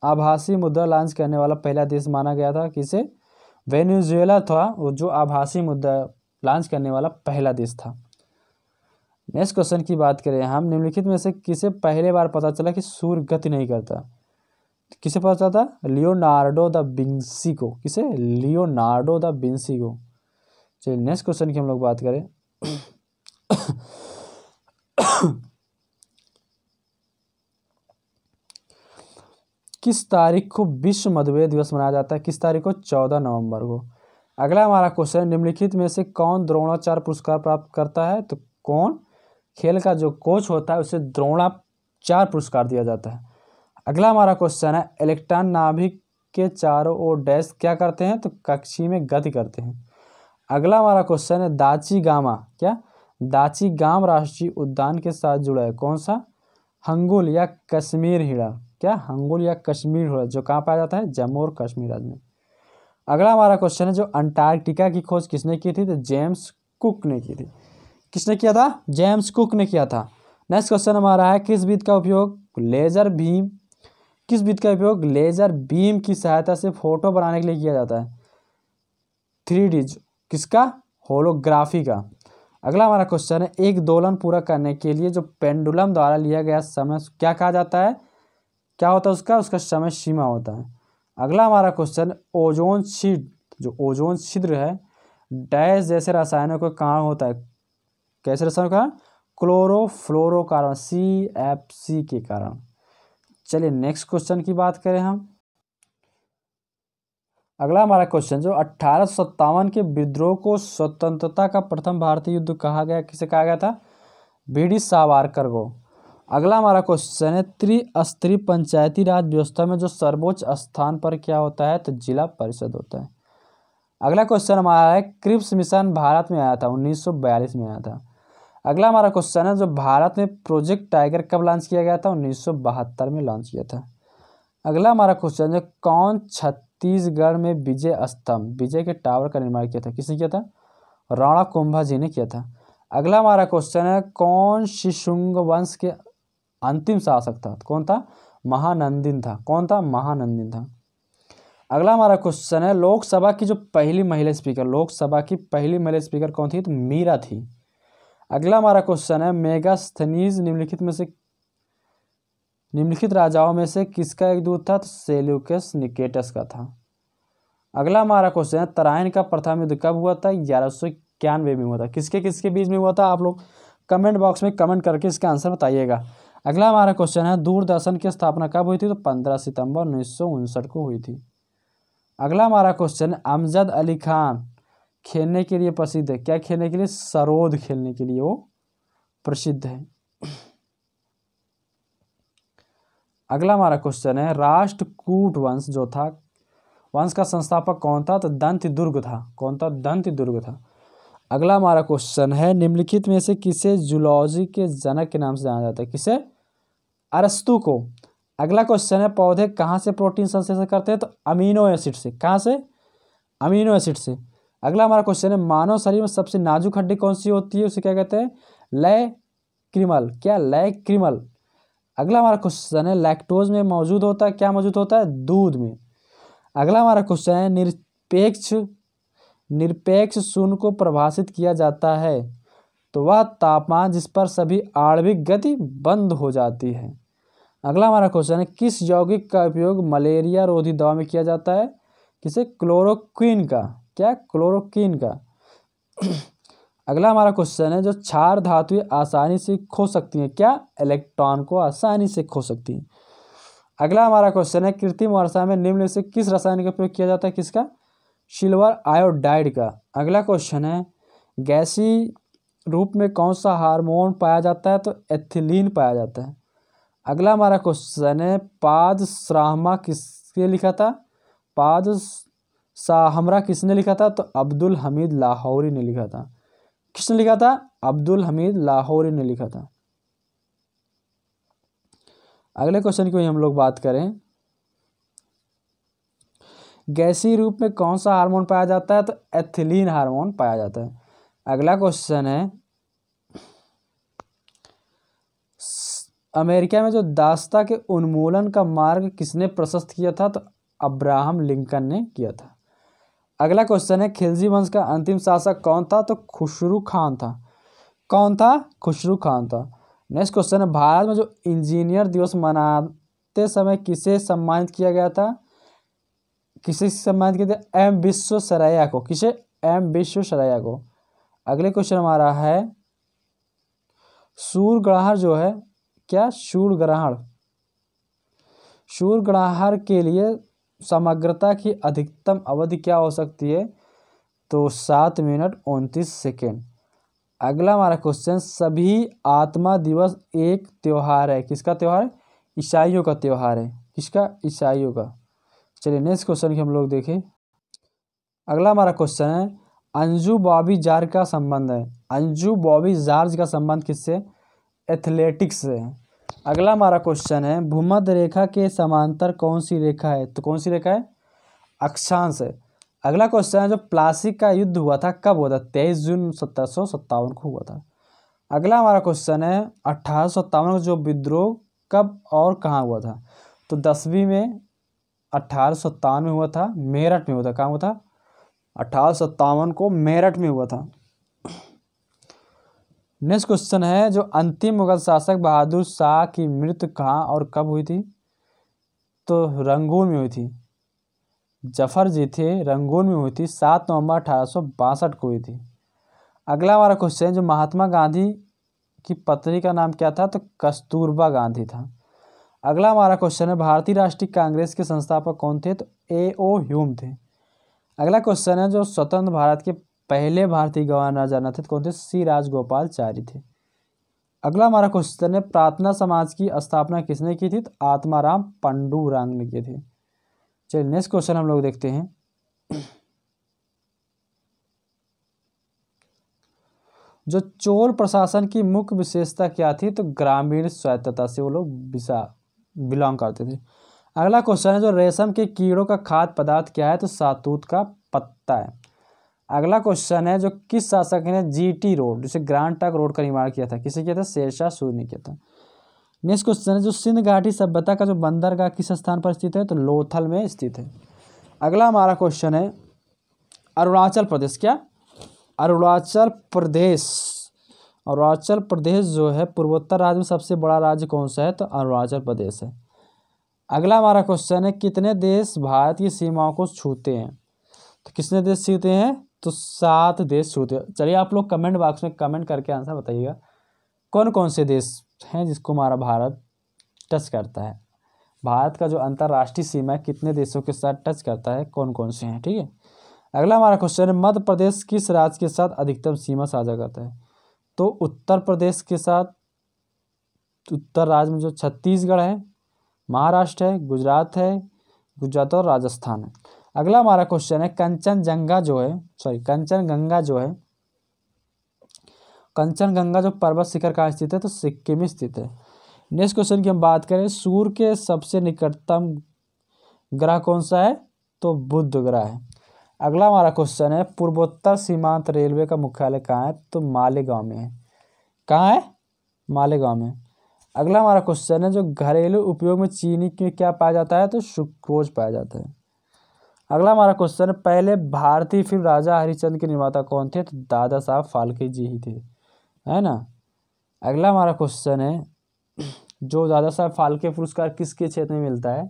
आभासी मुद्रा लॉन्च करने वाला पहला देश माना गया था किसे वेनेजुएला था वो जो आभासी मुद्रा लॉन्च करने वाला पहला देश था नेक्स्ट क्वेश्चन की बात करें हम निम्नलिखित में से किसे पहले बार पता चला कि सूर्य गति नहीं करता किसे पता चला था लियोनार्डो द बिंसी को किसे लियोनार्डो द बिंसी को चलिए नेक्स्ट क्वेश्चन की हम लोग बात करें किस तारीख को विश्व मधुमेह दिवस मनाया जाता है किस तारीख को चौदह नवंबर को अगला हमारा क्वेश्चन निम्नलिखित में से कौन द्रोणाचार्य पुरस्कार प्राप्त करता है तो कौन खेल का जो कोच होता है उसे द्रोणाचार पुरस्कार दिया जाता है अगला हमारा क्वेश्चन है इलेक्ट्रॉन नाभिक के चारों ओर डैश क्या करते हैं तो कक्षी में गति करते हैं अगला हमारा क्वेश्चन है दाची गामा क्या दाची गांव राष्ट्रीय उद्यान के साथ जुड़ा है कौन सा हंगुल या कश्मीर हीरा क्या हंगुल या कश्मीर हिड़ा जो कहाँ पाया जाता है जम्मू और कश्मीर राज्य में अगला हमारा क्वेश्चन है जो अंटार्कटिका की खोज किसने की थी तो जेम्स कुक ने की थी किसने किया था जेम्स कुक ने किया था नेक्स्ट क्वेश्चन हमारा है किस विध का उपयोग लेजर भीम किस विध का उपयोग लेजर बीम की सहायता से फोटो बनाने के लिए किया जाता है थ्री डी किसका होलोग्राफी का अगला हमारा क्वेश्चन है एक दोलन पूरा करने के लिए जो पेंडुलम द्वारा लिया गया समय क्या कहा जाता है क्या होता है उसका उसका समय सीमा होता है अगला हमारा क्वेश्चन ओजोन छिद जो ओजोन छिद्र है डैश जैसे रसायनों का कारण होता है कैसे रसायनों का क्लोरोफ्लोरो कारण सी एफ सी के कारण चलिए नेक्स्ट क्वेश्चन की बात करें हम अगला हमारा क्वेश्चन जो अट्ठारह के विद्रोह को स्वतंत्रता का प्रथम भारतीय युद्ध कहा गया किसे कहा गया था बी डी सावारकर को अगला हमारा क्वेश्चन है त्रिस्तरीय पंचायती राज व्यवस्था में जो सर्वोच्च स्थान पर क्या होता है तो जिला परिषद होता है अगला क्वेश्चन हमारा है क्रिप्स मिशन भारत में आया था 1942 में आया था अगला हमारा क्वेश्चन है जो भारत में प्रोजेक्ट टाइगर कब लॉन्च किया गया था उन्नीस में लॉन्च किया था अगला हमारा क्वेश्चन है कौन छत छत्तीसगढ़ में विजय स्तंभ विजय के टावर का निर्माण किया था किसने किया था राणा कुंभा जी ने किया था अगला हमारा क्वेश्चन है कौन शिशुंग वंश के अंतिम शासक था कौन था महानंदिन था कौन था महानंदिन था अगला हमारा क्वेश्चन है लोकसभा की जो पहली महिला स्पीकर लोकसभा की पहली महिला स्पीकर कौन थी तो मीरा थी अगला हमारा क्वेश्चन है मेगा स्थनीज निम्नलिखित में से निम्नलिखित राजाओं में से किसका एक दूत था तो सेल्यूकस निकेटस का था अगला हमारा क्वेश्चन है तराइन का प्रथम युद्ध कब हुआ था ग्यारह सौ इक्यानवे में हुआ था किसके किसके बीच में हुआ था आप लोग कमेंट बॉक्स में कमेंट करके इसका आंसर बताइएगा अगला हमारा क्वेश्चन है दूरदर्शन की स्थापना कब हुई थी तो पंद्रह सितंबर उन्नीस को हुई थी अगला हमारा क्वेश्चन है अमजद अली खान खेलने के लिए प्रसिद्ध है क्या खेलने के लिए सरोद खेलने के लिए वो प्रसिद्ध है अगला हमारा क्वेश्चन है राष्ट्रकूट वंश जो था वंश का संस्थापक कौन था तो दंत दुर्ग था कौन था दंत दुर्ग था अगला हमारा क्वेश्चन है निम्नलिखित में से किसे जुलॉजी के जनक के नाम से जाना जाता है किसे अरस्तु को अगला क्वेश्चन है पौधे कहाँ से प्रोटीन संश्लेषण करते हैं तो अमीनो एसिड से कहाँ से अमीनो एसिड से अगला हमारा क्वेश्चन है मानव शरीर में सबसे नाजुक हड्डी कौन सी होती है उसे क्या कहते हैं लय क्रिमल क्या लय क्रिमल अगला हमारा क्वेश्चन है लैक्टोज में मौजूद होता है क्या मौजूद होता है दूध में अगला हमारा क्वेश्चन है निरपेक्ष निरपेक्ष शून्य को परिभाषित किया जाता है तो वह तापमान जिस पर सभी आणविक गति बंद हो जाती है अगला हमारा क्वेश्चन है किस यौगिक का उपयोग मलेरिया रोधी दवा में किया जाता है किसे क्लोरोक्विन का क्या क्लोरोक्विन का अगला हमारा क्वेश्चन है जो क्षार धातुएं आसानी से खो सकती हैं क्या इलेक्ट्रॉन को आसानी से खो सकती हैं अगला हमारा क्वेश्चन है कृत्रिम वर्षा में निम्न से किस रसायन का प्रयोग किया जाता है किसका सिल्वर आयोडाइड का अगला क्वेश्चन है गैसी रूप में कौन सा हार्मोन पाया जाता है तो एथिलीन पाया जाता है अगला हमारा क्वेश्चन है पाद श्राहमा किसके लिखा था पाद साहमरा किसने लिखा था तो अब्दुल हमीद लाहौरी ने लिखा था किसने लिखा था अब्दुल हमीद लाहौरी ने लिखा था अगले क्वेश्चन की हम लोग बात करें गैसी रूप में कौन सा हार्मोन पाया जाता है तो एथिलीन हार्मोन पाया जाता है अगला क्वेश्चन है अमेरिका में जो दास्ता के उन्मूलन का मार्ग किसने प्रशस्त किया था तो अब्राहम लिंकन ने किया था अगला क्वेश्चन है खिलजी वंश का अंतिम शासक कौन था तो खुशरू खान था कौन था खुशरू खान था नेक्स्ट क्वेश्चन है भारत में जो इंजीनियर दिवस मनाते समय किसे सम्मानित किया गया था किसे सम्मानित किया था एम विश्वसरैया को किसे एम विश्वसरैया को अगले क्वेश्चन हमारा है ग्रहण जो है क्या सूर्यग्रहण ग्रहण के लिए समग्रता की अधिकतम अवधि क्या हो सकती है तो सात मिनट उनतीस सेकेंड अगला हमारा क्वेश्चन सभी आत्मा दिवस एक त्यौहार है किसका त्यौहार है ईसाइयों का त्यौहार है किसका ईसाइयों का चलिए नेक्स्ट क्वेश्चन की हम लोग देखें अगला हमारा क्वेश्चन है अंजू बॉबी जार्ज का संबंध है अंजू बॉबी जार्ज का संबंध किससे एथलेटिक्स से है अगला हमारा क्वेश्चन है भूमध्य रेखा के समांतर कौन सी रेखा है तो कौन सी रेखा है अक्षांश है अगला क्वेश्चन है जो प्लासिक का युद्ध हुआ था कब हुआ था तेईस जून सत्रह सौ सत्तावन को हुआ था अगला हमारा क्वेश्चन है अठारह सौ सत्तावन का जो विद्रोह कब और कहाँ हुआ था तो दसवीं में अठारह सौ में हुआ था मेरठ में हुआ था कहाँ हुआ था अठारह सौ सत्तावन को मेरठ में हुआ था नेक्स्ट क्वेश्चन है जो अंतिम मुगल शासक बहादुर शाह की मृत्यु कहाँ और कब हुई थी तो रंगून में हुई थी जफर जी थे रंगून में हुई थी सात नवंबर अठारह को हुई थी अगला हमारा क्वेश्चन जो महात्मा गांधी की पत्नी का नाम क्या था तो कस्तूरबा गांधी था अगला हमारा क्वेश्चन है भारतीय राष्ट्रीय कांग्रेस के संस्थापक कौन थे तो ए ओ ह्यूम थे अगला क्वेश्चन है जो स्वतंत्र भारत के पहले भारतीय गवर्नर जाना थे कौन थे सी राजगोपालचारी थे अगला हमारा क्वेश्चन है प्रार्थना समाज की स्थापना किसने की थी तो आत्माराम पंडूरांग ने की थी चलिए नेक्स्ट क्वेश्चन हम लोग देखते हैं जो चोल प्रशासन की मुख्य विशेषता क्या थी तो ग्रामीण स्वायत्तता से वो लोग बिलोंग करते थे अगला क्वेश्चन है जो रेशम के कीड़ों का खाद्य पदार्थ क्या है तो सातूत का पत्ता है अगला क्वेश्चन है जो किस शासक ने जीटी रोड जिसे ग्रांड टक रोड का निर्माण किया था किसे किया था शेरशाह सूर्य ने किया था नेक्स्ट क्वेश्चन है जो सिंध घाटी सभ्यता का जो बंदरगाह किस स्थान पर स्थित है तो लोथल में स्थित है अगला हमारा क्वेश्चन है अरुणाचल प्रदेश क्या अरुणाचल प्रदेश अरुणाचल प्रदेश जो है पूर्वोत्तर राज्य में सबसे बड़ा राज्य कौन सा है तो अरुणाचल प्रदेश है अगला हमारा क्वेश्चन है कितने देश भारत की सीमाओं को छूते हैं तो किसने देश छूते हैं तो सात देश छूते गए चलिए आप लोग कमेंट बॉक्स में कमेंट करके आंसर बताइएगा कौन कौन से देश हैं जिसको हमारा भारत टच करता है भारत का जो अंतर्राष्ट्रीय सीमा है कितने देशों के साथ टच करता है कौन कौन से हैं ठीक है थीके? अगला हमारा क्वेश्चन है मध्य प्रदेश किस राज्य के साथ अधिकतम सीमा साझा करता है तो उत्तर प्रदेश के साथ उत्तर राज्य में जो छत्तीसगढ़ है महाराष्ट्र है गुजरात है गुजरात और राजस्थान है अगला हमारा क्वेश्चन है कंचन जंगा जो है सॉरी कंचन गंगा जो है कंचन गंगा जो पर्वत शिखर कहाँ स्थित है तो सिक्किम में स्थित है नेक्स्ट क्वेश्चन की हम बात करें सूर्य के सबसे निकटतम ग्रह कौन सा है तो बुध ग्रह है अगला हमारा क्वेश्चन है पूर्वोत्तर सीमांत रेलवे का मुख्यालय कहाँ है तो मालेगांव में है कहाँ है मालेगांव में अगला हमारा क्वेश्चन है जो घरेलू उपयोग में चीनी में क्या पाया जाता है तो सुक्रोज पाया जाता है अगला हमारा क्वेश्चन पहले भारतीय फिल्म राजा हरिचंद के निर्माता कौन थे तो दादा साहब फाल्के जी ही थे है ना अगला हमारा क्वेश्चन है जो दादा साहब फाल्के पुरस्कार किसके क्षेत्र में मिलता है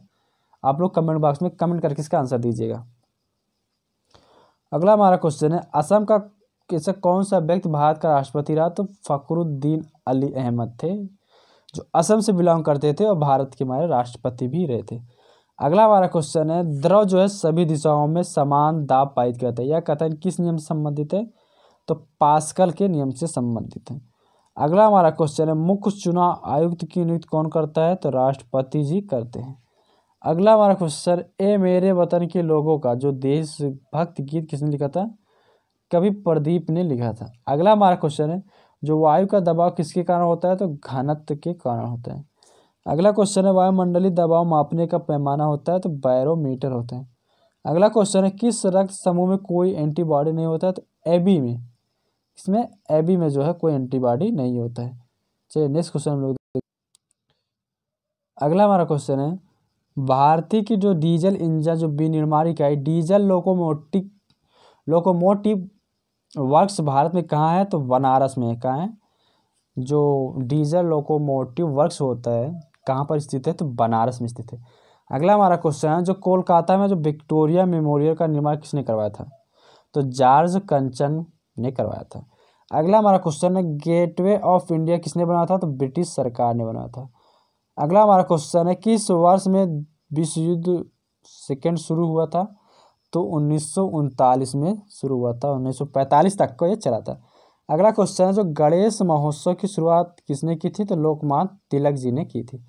आप लोग कमेंट बॉक्स में कमेंट करके इसका आंसर दीजिएगा अगला हमारा क्वेश्चन है असम का कैसा कौन सा व्यक्ति भारत का राष्ट्रपति रहा तो फकरुद्दीन अली अहमद थे जो असम से बिलोंग करते थे और भारत के हमारे राष्ट्रपति भी रहे थे अगला हमारा क्वेश्चन है द्रव जो है सभी दिशाओं में समान दाब पारित करता है यह कथन किस नियम से संबंधित है तो पास्कल के नियम से संबंधित है अगला हमारा क्वेश्चन है मुख्य चुनाव आयुक्त की नियुक्त कौन करता है तो राष्ट्रपति जी करते हैं अगला हमारा क्वेश्चन ए मेरे वतन के लोगों का जो देशभक्त गीत किसने लिखा था कवि प्रदीप ने लिखा था अगला हमारा क्वेश्चन है जो वायु का दबाव किसके कारण होता है तो घनत्व के कारण होता है अगला क्वेश्चन है वायुमंडलीय दबाव मापने का पैमाना होता है तो बैरोमीटर होता है अगला क्वेश्चन है किस रक्त समूह में कोई एंटीबॉडी नहीं होता है तो एबी में इसमें एबी में जो है कोई एंटीबॉडी नहीं होता है चलिए नेक्स्ट क्वेश्चन हम लोग अगला हमारा क्वेश्चन है भारतीय की जो डीजल इंजन जो विनिर्माण इकाई diesel locomotive locomotive works Bharat में कहाँ है तो बनारस में कहाँ है जो डीजल लोकोमोटिव वर्क्स होता है कहाँ पर स्थित है तो बनारस में स्थित है अगला हमारा क्वेश्चन है जो कोलकाता में जो विक्टोरिया मेमोरियल का निर्माण किसने करवाया था तो जॉर्ज कंचन ने करवाया था अगला हमारा क्वेश्चन है गेटवे ऑफ इंडिया किसने बनाया था तो ब्रिटिश सरकार ने बनाया था अगला हमारा क्वेश्चन है किस वर्ष में विश्व युद्ध सेकेंड शुरू हुआ था तो उन्नीस में शुरू हुआ था उन्नीस तक का ये चला था अगला क्वेश्चन है जो गणेश महोत्सव की शुरुआत किसने की थी तो लोकमान तिलक जी ने की थी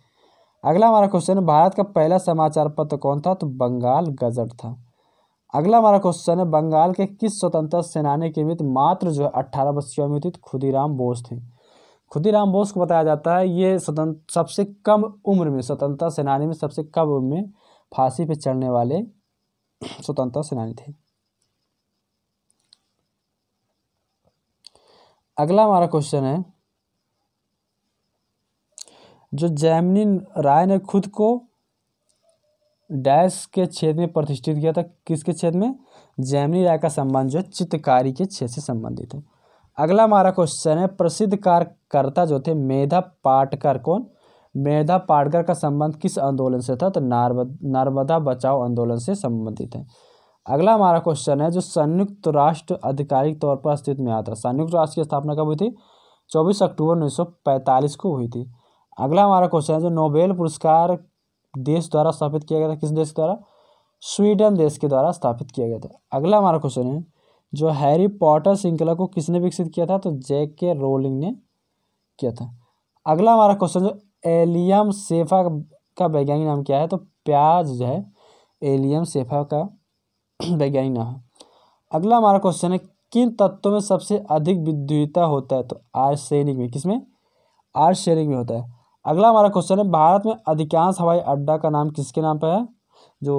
अगला हमारा क्वेश्चन है भारत का पहला समाचार पत्र कौन था तो बंगाल गजट था अगला हमारा क्वेश्चन है बंगाल के किस स्वतंत्रता सेनानी के मित्र मात्र जो है अट्ठारह में थी खुदीराम बोस थे खुदीराम बोस को बताया जाता है ये स्वतंत्र सबसे कम उम्र में स्वतंत्रता सेनानी में सबसे कम उम्र में फांसी पर चढ़ने वाले स्वतंत्रता सेनानी थे अगला हमारा क्वेश्चन है जो जैमिनी राय ने खुद को डैश के क्षेत्र में प्रतिष्ठित किया था किसके क्षेत्र में जैमिनी राय का संबंध जो है चित्रकारी के क्षेत्र से संबंधित है अगला हमारा क्वेश्चन है प्रसिद्ध कार्यकर्ता जो थे मेधा पाटकर कौन मेधा पाटकर का संबंध किस आंदोलन से था तो नर्मदा बचाओ आंदोलन से संबंधित है अगला हमारा क्वेश्चन है जो संयुक्त राष्ट्र आधिकारिक तौर पर अस्तित्व में आया था संयुक्त राष्ट्र की स्थापना कब हुई थी चौबीस अक्टूबर उन्नीस को हुई थी अगला हमारा क्वेश्चन है जो नोबेल पुरस्कार देश द्वारा स्थापित किया गया था किस देश द्वारा स्वीडन देश के द्वारा स्थापित किया गया था अगला हमारा क्वेश्चन है जो हैरी पॉटर श्रृंखला को किसने विकसित किया था तो जैक के रोलिंग ने किया था अगला हमारा क्वेश्चन जो एलियम सेफा का वैज्ञानिक नाम क्या है तो प्याज जो है एलियम सेफा का वैज्ञानिक नाम है अगला हमारा क्वेश्चन है किन तत्वों में सबसे अधिक विद्युता होता है तो आर्सेनिक में किसमें आर्सेनिक में होता है अगला हमारा क्वेश्चन है भारत में अधिकांश हवाई अड्डा का नाम किसके नाम पर है जो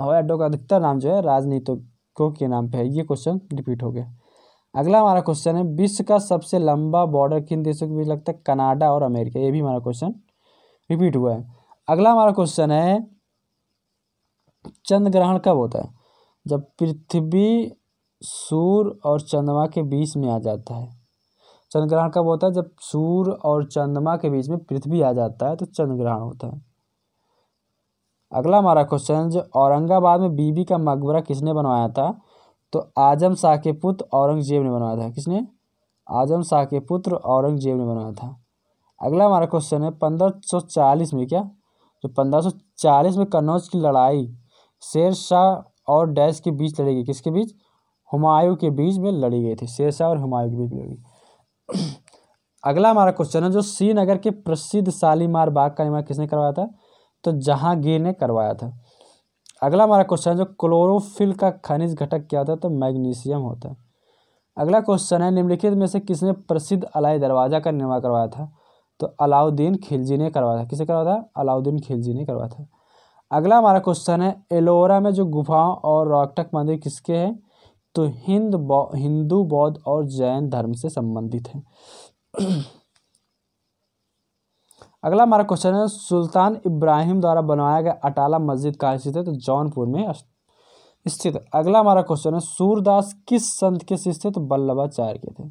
हवाई अड्डों का अधिकतर नाम जो है राजनीतिकों के नाम पर है ये क्वेश्चन रिपीट हो गया अगला हमारा क्वेश्चन है विश्व का सबसे लंबा बॉर्डर किन देशों के बीच लगता है कनाडा और अमेरिका ये भी हमारा क्वेश्चन रिपीट हुआ है अगला हमारा क्वेश्चन है चंद्र ग्रहण कब होता है जब पृथ्वी सूर्य और चंद्रमा के बीच में आ जाता है चंद्र ग्रहण कब होता है जब सूर्य और चंद्रमा के बीच में पृथ्वी आ जाता है तो चंद्र ग्रहण होता है अगला हमारा क्वेश्चन जो औरंगाबाद में बीबी का मकबरा किसने बनवाया था तो आजम शाह के पुत्र औरंगजेब ने बनवाया था किसने आजम शाह के पुत्र औरंगजेब ने बनवाया था अगला हमारा क्वेश्चन है पंद्रह चालीस में क्या जो पंद्रह चालीस में कन्नौज की लड़ाई शेर शाह और डैश के बीच लड़ी गई किसके बीच हुमायूं के बीच में लड़ी गई थी शेर शाह और हुमायूं के बीच लड़ी गई अगला हमारा क्वेश्चन है जो श्रीनगर के प्रसिद्ध शालीमार बाग का निर्माण किसने करवाया था तो जहांगीर ने करवाया था अगला हमारा क्वेश्चन है जो क्लोरोफिल का खनिज घटक क्या होता है तो मैग्नीशियम होता है अगला क्वेश्चन है निम्नलिखित में से किसने प्रसिद्ध अलाई दरवाज़ा का निर्माण करवाया था तो अलाउद्दीन खिलजी ने करवाया था किसे करवाया था अलाउद्दीन खिलजी ने करवाया था अगला हमारा क्वेश्चन है एलोरा में जो गुफाओं और रॉकटक मंदिर किसके हैं तो हिंद बौ, हिंदू बौद्ध और जैन धर्म से संबंधित है अगला हमारा क्वेश्चन है सुल्तान इब्राहिम द्वारा बनवाया गया अटाला मस्जिद कहाँ स्थित है तो जौनपुर में स्थित अगला हमारा क्वेश्चन है सूरदास किस संत के शिष्य तो बल्लभाचार्य के थे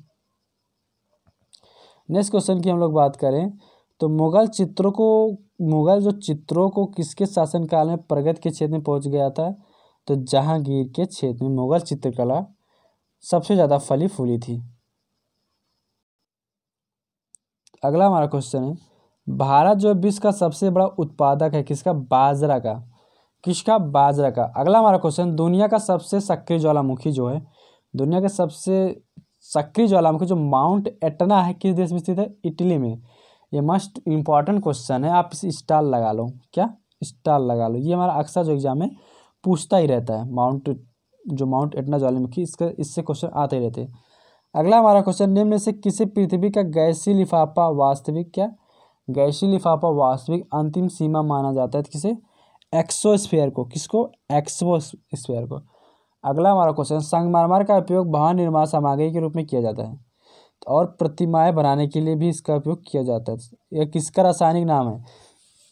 नेक्स्ट क्वेश्चन की हम लोग बात करें तो मुगल चित्रों को मुगल जो चित्रों को किसके शासनकाल में प्रगति के क्षेत्र में पहुंच गया था तो जहांगीर के क्षेत्र में मुगल चित्रकला सबसे ज़्यादा फली फूली थी अगला हमारा क्वेश्चन है भारत जो विश्व का सबसे बड़ा उत्पादक है किसका बाजरा का किसका बाजरा का अगला हमारा क्वेश्चन दुनिया का सबसे सक्रिय ज्वालामुखी जो है दुनिया का सबसे सक्रिय ज्वालामुखी जो माउंट एटना है किस देश में स्थित है इटली में ये मस्ट इम्पॉर्टेंट क्वेश्चन है आप इस स्टार लगा लो क्या स्टार लगा लो ये हमारा अक्सर जो एग्जाम है पूछता ही रहता है माउंट जो माउंट एटना ज्वालामुखी इसका इससे क्वेश्चन आते ही रहते हैं अगला हमारा क्वेश्चन निम्न में से किसी पृथ्वी का गैसी लिफाफा वास्तविक क्या गैसी लिफाफा वास्तविक अंतिम सीमा माना जाता है किसे एक्सोस्फेयर को किसको एक्सोस्फेयर को अगला हमारा क्वेश्चन संगमरमर का उपयोग भवन निर्माण सामग्री के रूप में किया जाता है और प्रतिमाएं बनाने के लिए भी इसका उपयोग किया जाता है यह किसका रासायनिक नाम है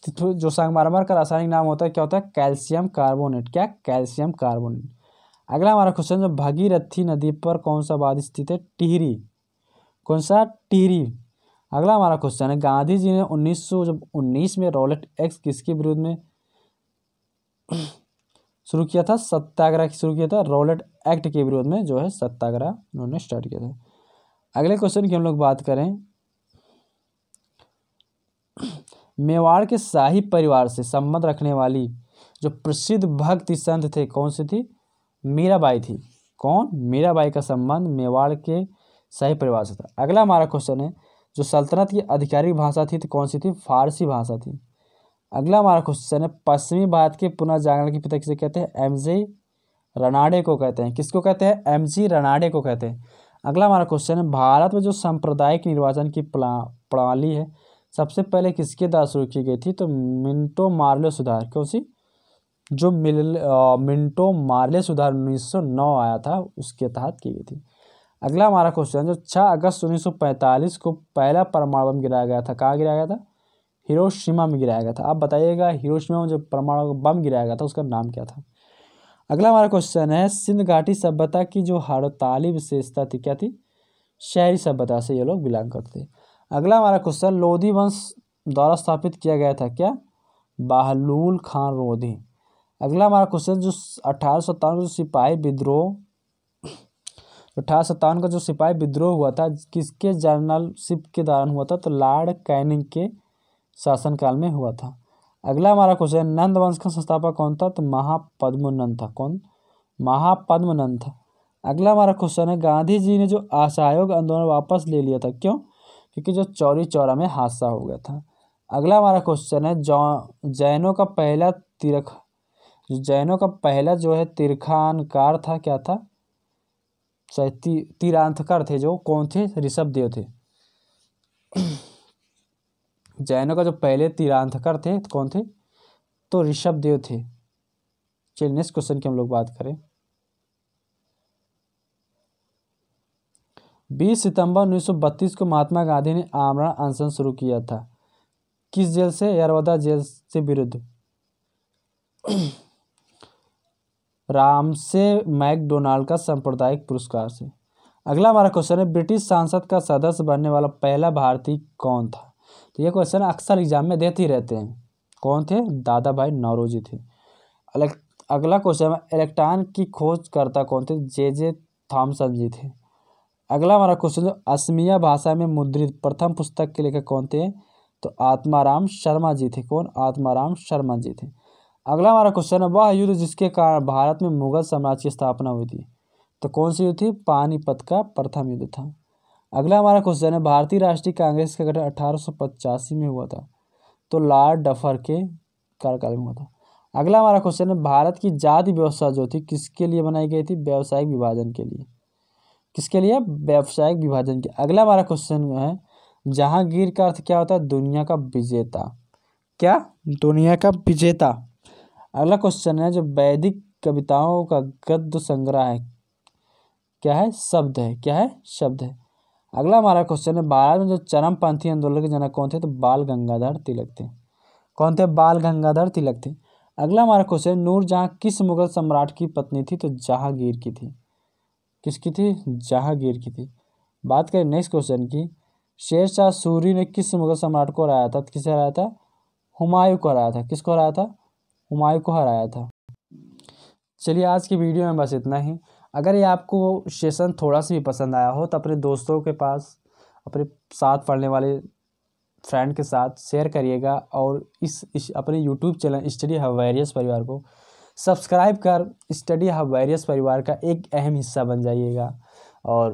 तो जो संगमरमर का रासायनिक नाम होता है क्या होता है कैल्शियम कार्बोनेट क्या कैल्शियम कार्बोनेट अगला हमारा क्वेश्चन जो भागीरथी नदी पर कौन सा बाद स्थित है टिहरी कौन सा टिहरी अगला हमारा क्वेश्चन है गांधी जी ने उन्नीस सौ जब उन्नीस में रॉलेट एक्स किसके विरुद्ध में शुरू किया था सत्याग्रह शुरू किया था रॉलेट एक्ट के विरोध में जो है सत्याग्रह उन्होंने स्टार्ट किया था अगले क्वेश्चन की हम लोग बात करें मेवाड़ के शाही परिवार से संबंध रखने वाली जो प्रसिद्ध भक्ति संत थे कौन से थी मीराबाई थी कौन मीराबाई का संबंध मेवाड़ के शाही परिवार से था अगला हमारा क्वेश्चन है जो सल्तनत की आधिकारिक भाषा थी तो कौन सी थी फारसी भाषा थी अगला हमारा क्वेश्चन है पश्चिमी भारत के पुनर्जागरण के पिता किसे कहते हैं एम जी रनाडे को कहते हैं किसको कहते हैं एम जी रनाडे को कहते हैं अगला हमारा क्वेश्चन है भारत में जो सांप्रदायिक निर्वाचन की प्रणाली है सबसे पहले किसके द्वारा शुरू की गई थी तो मिंटो मार्ले सुधार क्यों सी जो मिल मिंटो मार्ले सुधार 1909 आया था उसके तहत की गई थी अगला हमारा क्वेश्चन जो छः अगस्त 1945 को पहला परमाणु बम गिराया गया था कहाँ गिराया गया था हिरोशिमा में गिराया गया था आप बताइएगा हिरोशिमा में जो परमाणु बम गिराया गया था उसका नाम क्या था अगला हमारा क्वेश्चन है सिंध घाटी सभ्यता की जो हड़ताली विशेषता थी क्या थी शहरी सभ्यता से ये लोग बिलोंग करते हैं अगला हमारा क्वेश्चन लोधी वंश द्वारा स्थापित किया गया था क्या बहलूल खान लोधी अगला हमारा क्वेश्चन जो अठारह सत्तावन जो सिपाही विद्रोह अठारह सत्तावन का जो सिपाही विद्रोह हुआ था किसके शिप के दौरान हुआ था तो लॉर्ड कैनिंग के शासनकाल में हुआ था अगला हमारा क्वेश्चन नंद वंश का संस्थापक कौन था तो महापद्मनंद था कौन महापद्मनंद था अगला हमारा क्वेश्चन है गांधी जी ने जो असहयोग आंदोलन वापस ले लिया था क्यों क्योंकि जो चौरी चौरा में हादसा हो गया था अगला हमारा क्वेश्चन है जौ जैनों का पहला तिरख जैनों का पहला जो है तिरखानकार था क्या था चाहे ती, तीरांथकार थे जो कौन थे ऋषभ देव थे जैनों का जो पहले तीरांथकर थे कौन थे तो ऋषभ देव थे चलिए नेक्स्ट क्वेश्चन की हम लोग बात करें 20 सितंबर 1932 को महात्मा गांधी ने आमरण अनशन शुरू किया था किस जेल से यरवदा जेल से विरुद्ध राम से मैकडोनाल्ड का सांप्रदायिक पुरस्कार से अगला हमारा क्वेश्चन है ब्रिटिश सांसद का सदस्य बनने वाला पहला भारतीय कौन था तो ये क्वेश्चन अक्सर एग्जाम में देते ही रहते हैं कौन थे दादा भाई नौरोजी थे अगला क्वेश्चन इलेक्ट्रॉन की खोजकर्ता कौन थे जे जे थॉमसन जी थे अगला हमारा क्वेश्चन जो असमिया भाषा में मुद्रित प्रथम पुस्तक के लेखक कौन थे तो आत्माराम शर्मा जी थे कौन आत्माराम शर्मा जी थे अगला हमारा क्वेश्चन है वह युद्ध जिसके कारण भारत में मुगल साम्राज्य की स्थापना हुई थी तो कौन सी युद्ध थी पानीपत का प्रथम युद्ध था अगला हमारा क्वेश्चन है भारतीय राष्ट्रीय कांग्रेस का गठन अठारह में हुआ था तो लार्ड डफर के कार्यकाल में हुआ था अगला हमारा क्वेश्चन है भारत की जाति व्यवस्था जो थी किसके लिए बनाई गई थी व्यावसायिक विभाजन के लिए किसके लिए व्यावसायिक विभाजन के अगला हमारा क्वेश्चन है जहांगीर का अर्थ क्या होता है दुनिया का विजेता क्या दुनिया का विजेता अगला क्वेश्चन है जो वैदिक कविताओं का गद्य संग्रह है क्या है शब्द है क्या है शब्द है अगला हमारा क्वेश्चन है भारत में जो चरमपंथी आंदोलन के जनक कौन थे तो बाल गंगाधर तिलक थे कौन थे बाल गंगाधर तिलक थे अगला हमारा क्वेश्चन जहाँ किस मुगल सम्राट की पत्नी थी तो जहांगीर की थी किसकी थी जहांगीर की थी बात करें नेक्स्ट क्वेश्चन की शेरशाह सूरी ने किस मुगल सम्राट को हराया था किसे हराया था हुमायूं को हराया था किसको हराया था हुमायूं को हराया था चलिए आज की वीडियो में बस इतना ही अगर ये आपको सेशन थोड़ा सा भी पसंद आया हो तो अपने दोस्तों के पास अपने साथ पढ़ने वाले फ्रेंड के साथ शेयर करिएगा और इस, इस अपने यूट्यूब चैनल स्टडी हवेरियस परिवार को सब्सक्राइब कर स्टडी हब हाँ वायरस परिवार का एक अहम हिस्सा बन जाइएगा और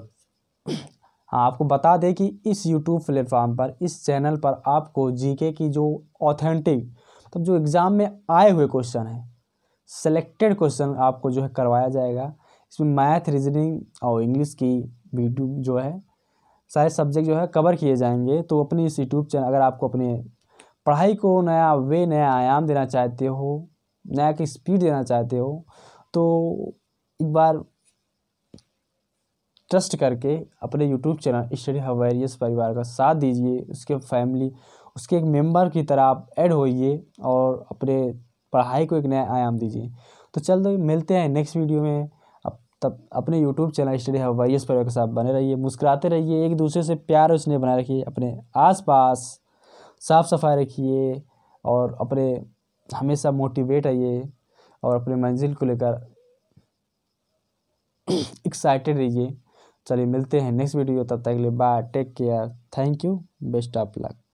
हाँ, आपको बता दें कि इस यूट्यूब प्लेटफॉर्म पर इस चैनल पर आपको जीके की जो ऑथेंटिक तो मतलब जो एग्ज़ाम में आए हुए क्वेश्चन हैं सेलेक्टेड क्वेश्चन आपको जो है करवाया जाएगा इसमें मैथ रीजनिंग और इंग्लिश की वीडियो जो है सारे सब्जेक्ट जो है कवर किए जाएंगे तो अपने इस यूट्यूब चैनल अगर आपको अपने पढ़ाई को नया वे नया आयाम देना चाहते हो नया की स्पीड देना चाहते हो तो एक बार ट्रस्ट करके अपने यूट्यूब चैनल स्टडी हवेरियस परिवार का साथ दीजिए उसके फैमिली उसके एक मेंबर की तरह आप ऐड होइए और अपने पढ़ाई को एक नया आयाम दीजिए तो चल दो तो मिलते हैं नेक्स्ट वीडियो में अब तब अपने यूट्यूब चैनल स्टडी हवेरियस परिवार के साथ बने रहिए मुस्कुराते रहिए एक दूसरे से प्यार उसने बनाए रखिए अपने आस साफ़ सफाई रखिए और अपने हमेशा मोटिवेट रहिए और अपने मंजिल को लेकर एक्साइटेड रहिए चलिए मिलते हैं नेक्स्ट वीडियो तब तक के लिए bye take care thank you best of luck